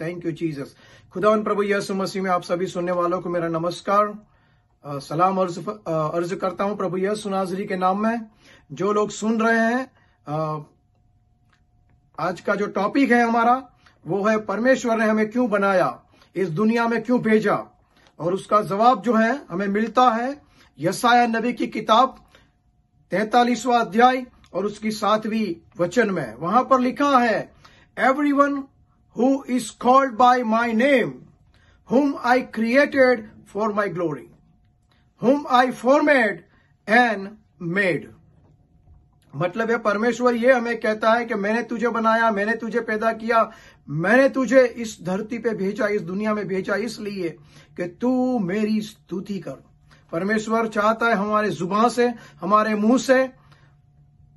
Thank you Jesus खुदा प्रभु यसु मसीह में आप सभी सुनने वालों को मेरा नमस्कार आ, सलाम अर्ज अर्ज करता हूं प्रभु यसु नाजरी के नाम में जो लोग सुन रहे हैं आ, आज का जो टॉपिक है हमारा वो है परमेश्वर ने हमें क्यों बनाया इस दुनिया में क्यों भेजा और उसका जवाब जो है हमें मिलता है यसाया नबी की किताब तैतालीसवा अध्याय और उसकी सातवीं वचन में वहां पर लिखा है one who is called by my name, whom I created for my glory, whom I formed and made. मतलब है परमेश्वर ये हमें कहता है कि मैंने तुझे बनाया मैंने तुझे पैदा किया मैंने तुझे इस धरती पे भेजा इस दुनिया में भेजा इसलिए कि तू मेरी स्तुति कर परमेश्वर चाहता है हमारे जुबान से हमारे मुंह से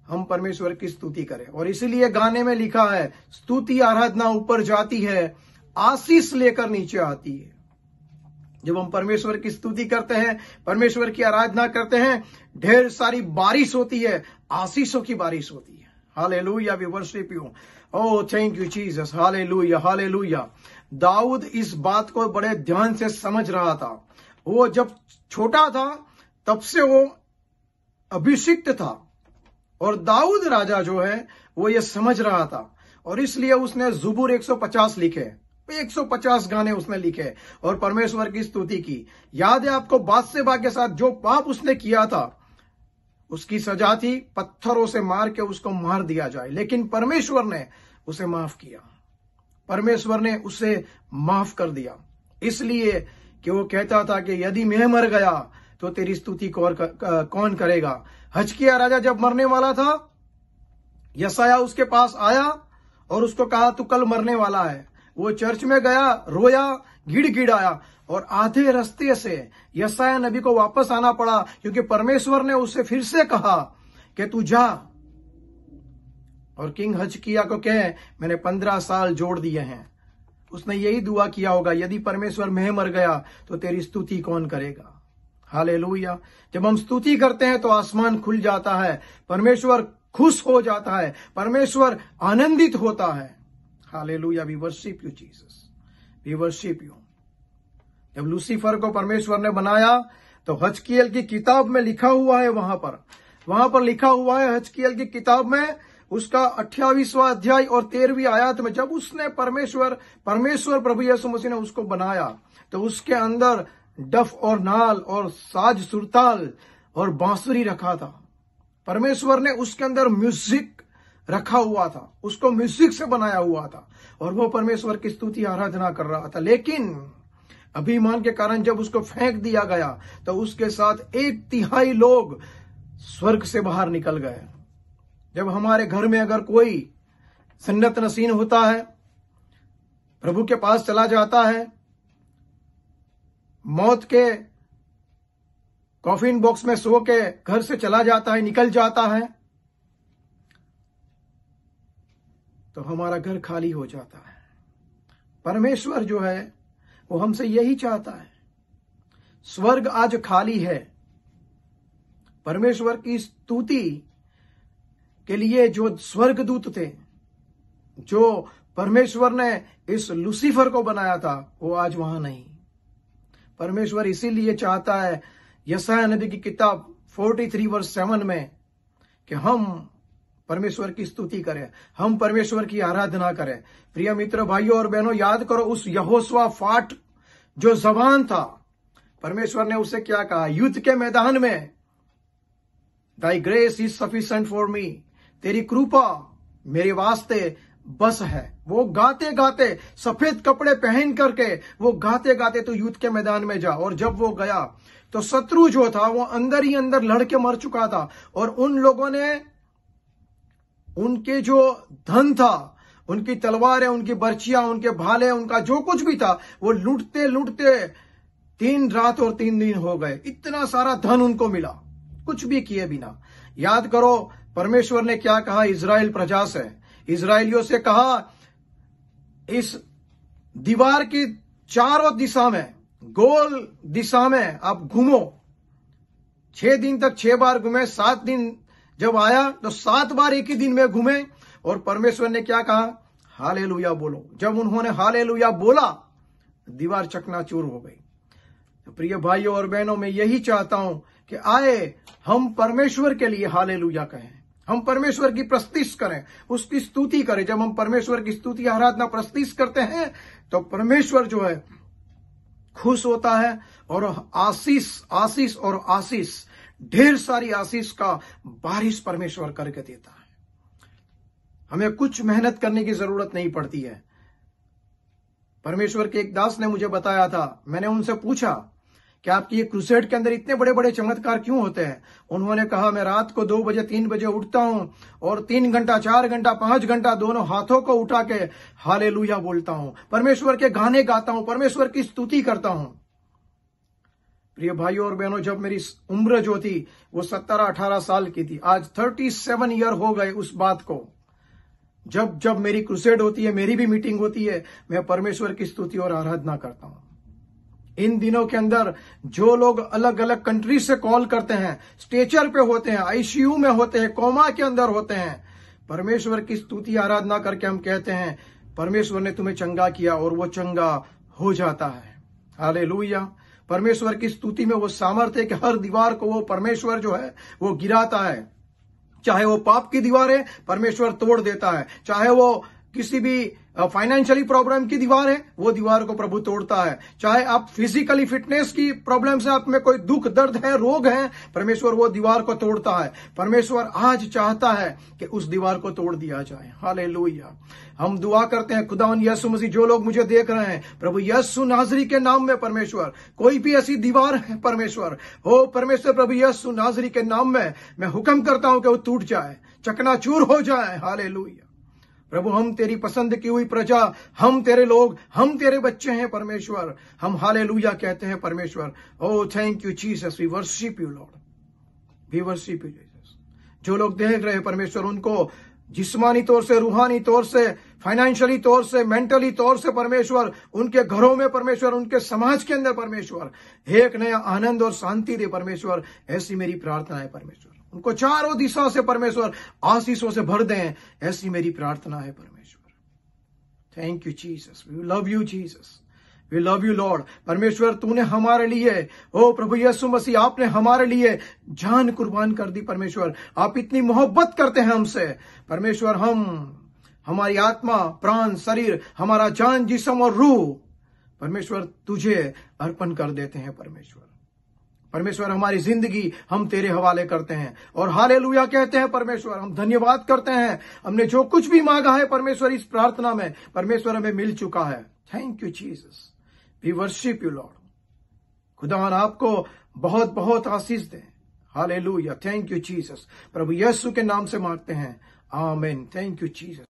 हम परमेश्वर की स्तुति करें और इसीलिए गाने में लिखा है स्तुति आराधना ऊपर जाती है आशीष लेकर नीचे आती है जब हम परमेश्वर की स्तुति करते हैं परमेश्वर की आराधना करते हैं ढेर सारी बारिश होती है आशीषों की बारिश होती है हालेलुया या worship you oh thank you Jesus hallelujah या दाऊद इस बात को बड़े ध्यान से समझ रहा था वो जब छोटा था तब से वो अभिषिक्त था और दाऊद राजा जो है वो ये समझ रहा था और इसलिए उसने जुबूर 150 लिखे 150 गाने उसने लिखे और परमेश्वर की स्तुति की याद है आपको बादशाह के साथ जो पाप उसने किया था उसकी सजा थी पत्थरों से मार के उसको मार दिया जाए लेकिन परमेश्वर ने उसे माफ किया परमेश्वर ने उसे माफ कर दिया इसलिए कि वो कहता था कि यदि मैं मर गया तो तेरी स्तुति कौन करेगा हचकिया राजा जब मरने वाला था यसाया उसके पास आया और उसको कहा तू कल मरने वाला है वो चर्च में गया रोया गिड़ गिड़ाया और आधे रास्ते से यसाया नबी को वापस आना पड़ा क्योंकि परमेश्वर ने उसे फिर से कहा कि तू जा और किंग हज किया को कह मैंने पंद्रह साल जोड़ दिए हैं उसने यही दुआ किया होगा यदि परमेश्वर मैं मर गया तो तेरी स्तुति कौन करेगा हाले जब हम स्तुति करते हैं तो आसमान खुल जाता है परमेश्वर खुश हो जाता है परमेश्वर आनंदित होता है hallelujah we worship you Jesus we worship you जब लूसीफर को परमेश्वर ने बनाया तो हचकीएल की किताब में लिखा हुआ है वहां पर वहां पर लिखा हुआ है हचकीएल की किताब में उसका अट्ठावीसवा अध्याय और तेरहवीं आयात में जब उसने परमेश्वर परमेश्वर प्रभु यीशु मसीह ने उसको बनाया तो उसके अंदर डफ और नाल और साज सुरताल और बांसुरी रखा था परमेश्वर ने उसके अंदर म्यूजिक रखा हुआ था उसको म्यूजिक से बनाया हुआ था और वो परमेश्वर की स्तुति आराधना कर रहा था लेकिन अभिमान के कारण जब उसको फेंक दिया गया तो उसके साथ एक तिहाई लोग स्वर्ग से बाहर निकल गए जब हमारे घर में अगर कोई सन्नत नसीन होता है प्रभु के पास चला जाता है मौत के कॉफिन बॉक्स में सो के घर से चला जाता है निकल जाता है तो हमारा घर खाली हो जाता है परमेश्वर जो है वो हमसे यही चाहता है स्वर्ग आज खाली है परमेश्वर की स्तुति के लिए जो स्वर्ग दूत थे जो परमेश्वर ने इस लुसीफर को बनाया था वो आज वहां नहीं परमेश्वर इसीलिए चाहता है यसा नबी की किताब 43 वर्ष सेवन में कि हम परमेश्वर की स्तुति करें हम परमेश्वर की आराधना करें प्रिय मित्र भाइयों और बहनों याद करो उस यहोस्वा फाट जो जबान था परमेश्वर ने उसे क्या कहा युद्ध के मैदान में thy grace is sufficient for me तेरी कृपा मेरे वास्ते बस है वो गाते गाते सफेद कपड़े पहन करके वो गाते गाते तो युद्ध के मैदान में जा और जब वो गया तो शत्रु जो था वो अंदर ही अंदर लड़के मर चुका था और उन लोगों ने उनके जो धन था उनकी तलवारें उनकी बर्चियां उनके भाले उनका जो कुछ भी था वो लूटते लूटते तीन रात और तीन दिन हो गए इतना सारा धन उनको मिला कुछ भी किए बिना याद करो परमेश्वर ने क्या कहा इसराइल प्रजा से इसराइलियों से कहा इस दीवार की चारों दिशा में गोल दिशा में आप घूमो छह दिन तक छह बार घूमे सात दिन जब आया तो सात बार एक ही दिन में घूमे और परमेश्वर ने क्या कहा हाले लुया बोलो जब उन्होंने हाले लुया बोला दीवार चकनाचूर हो गई तो प्रिय भाइयों और बहनों में यही चाहता हूं कि आए हम परमेश्वर के लिए हाले लुया कहें हम परमेश्वर की प्रस्तिश करें उसकी स्तुति करें जब हम परमेश्वर की स्तुति आराधना प्रस्तिश करते हैं तो परमेश्वर जो है खुश होता है और आशीष आशीष और आशीष ढेर सारी आशीष का बारिश परमेश्वर करके देता है हमें कुछ मेहनत करने की जरूरत नहीं पड़ती है परमेश्वर के एक दास ने मुझे बताया था मैंने उनसे पूछा कि आपकी ये क्रूसेड के अंदर इतने बड़े बड़े चमत्कार क्यों होते हैं उन्होंने कहा मैं रात को दो बजे तीन बजे उठता हूं और तीन घंटा चार घंटा पांच घंटा दोनों हाथों को उठा के हाले बोलता हूं परमेश्वर के गाने गाता हूं परमेश्वर की स्तुति करता हूं प्रिय भाइयों और बहनों जब मेरी उम्र जो थी वो सत्रह अठारह साल की थी आज थर्टी सेवन ईयर हो गए उस बात को जब जब मेरी क्रुसेड होती है मेरी भी मीटिंग होती है मैं परमेश्वर की स्तुति और आराधना करता हूं इन दिनों के अंदर जो लोग अलग अलग कंट्री से कॉल करते हैं स्टेचर पे होते हैं आईसीयू में होते हैं कोमा के अंदर होते हैं परमेश्वर की स्तुति आराधना करके हम कहते हैं परमेश्वर ने तुम्हें चंगा किया और वो चंगा हो जाता है हाले परमेश्वर की स्तुति में वो सामर्थ्य कि हर दीवार को वो परमेश्वर जो है वो गिराता है चाहे वो पाप की दीवारें परमेश्वर तोड़ देता है चाहे वो किसी भी फाइनेंशियली प्रॉब्लम की दीवार है वो दीवार को प्रभु तोड़ता है चाहे आप फिजिकली फिटनेस की प्रॉब्लम से आप में कोई दुख दर्द है रोग है परमेश्वर वो दीवार को तोड़ता है परमेश्वर आज चाहता है कि उस दीवार को तोड़ दिया जाए हाले हम दुआ करते हैं खुदावन यसु मसीह जो लोग मुझे देख रहे हैं प्रभु यसु नाजरी के नाम में परमेश्वर कोई भी ऐसी दीवार है परमेश्वर हो परमेश्वर प्रभु यसु नाजरी के नाम में मैं हुक्म करता हूं कि वो टूट जाए चकनाचूर हो जाए हाले लुया प्रभु हम तेरी पसंद की हुई प्रजा हम तेरे लोग हम तेरे बच्चे हैं परमेश्वर हम हाले कहते हैं परमेश्वर oh thank you Jesus we worship you Lord we worship you Jesus जो लोग देख रहे हैं परमेश्वर उनको जिस्मानी तौर से रूहानी तौर से फाइनेंशियली तौर से मेंटली तौर से परमेश्वर उनके घरों में परमेश्वर उनके समाज के अंदर परमेश्वर एक नया आनंद और शांति दे परमेश्वर ऐसी मेरी प्रार्थना है परमेश्वर उनको चारों दिशा से परमेश्वर आशीषों से भर दें ऐसी मेरी प्रार्थना है परमेश्वर thank you Jesus we love you Jesus we love you Lord परमेश्वर तूने हमारे लिए ओ प्रभु यीशु मसीह आपने हमारे लिए जान कुर्बान कर दी परमेश्वर आप इतनी मोहब्बत करते हैं हमसे परमेश्वर हम हमारी आत्मा प्राण शरीर हमारा जान जिसम और रूह परमेश्वर तुझे अर्पण कर देते हैं परमेश्वर परमेश्वर हमारी जिंदगी हम तेरे हवाले करते हैं और हाले कहते हैं परमेश्वर हम धन्यवाद करते हैं हमने जो कुछ भी मांगा है परमेश्वर इस प्रार्थना में परमेश्वर हमें मिल चुका है thank you Jesus we worship you Lord खुदावन आपको बहुत बहुत आशीष दें हाले थैंक यू जीसस प्रभु यस्सु के नाम से मांगते हैं आमेन थैंक यू जीसस